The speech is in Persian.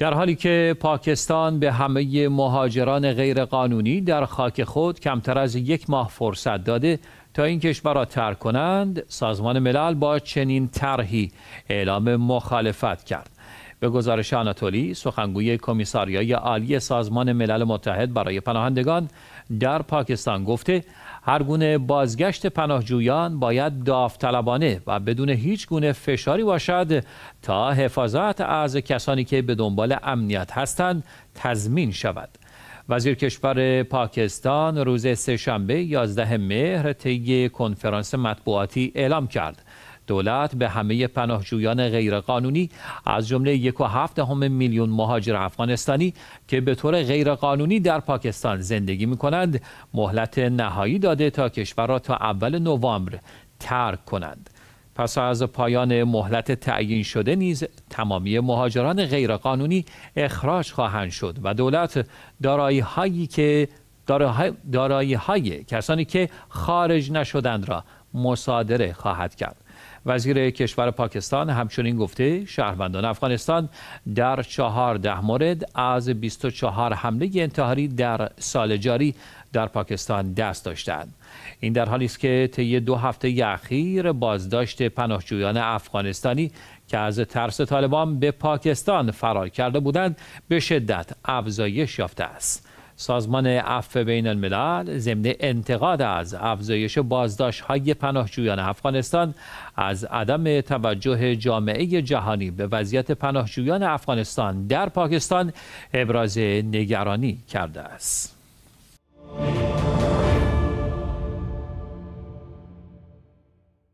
در حالی که پاکستان به همه مهاجران غیرقانونی در خاک خود کمتر از یک ماه فرصت داده تا این کشور را ترک کنند سازمان ملل با چنین طرحی اعلام مخالفت کرد به گزارش آناتولی سخنگوی کمیساریای عالی سازمان ملل متحد برای پناهندگان در پاکستان گفته هر گونه بازگشت پناهجویان باید داوطلبانه و بدون هیچ گونه فشاری باشد تا حفاظت از کسانی که به دنبال امنیت هستند تضمین شود وزیر کشور پاکستان روز سهشنبه 11 مهر طی کنفرانس مطبوعاتی اعلام کرد دولت به همه پناهجویان غیرقانونی از جمله یک و هفت همه میلیون مهاجر افغانستانی که به طور غیرقانونی در پاکستان زندگی می کنند مهلت نهایی داده تا کشور را تا اول نوامبر ترک کنند. پس از پایان مهلت تعیین شده نیز تمامی مهاجران غیرقانونی اخراج خواهند شد و دولت دارایی هایی که دارایی های کسانی که خارج نشدند را مصادره خواهد کرد وزیر کشور پاکستان همچنین گفته شهروندان افغانستان در چهارده مورد از 24 حمله انتحاری در سال جاری در پاکستان دست داشتند این در حالی است که طی دو هفته اخیر بازداشت پناهجویان افغانستانی که از ترس طالبان به پاکستان فرار کرده بودند به شدت افزایش یافته است سازمان عفو بین الملل ضمن انتقاد از افزایش بازداشت های پناهجویان افغانستان از عدم توجه جامعه جهانی به وضعیت پناهجویان افغانستان در پاکستان ابراز نگرانی کرده است.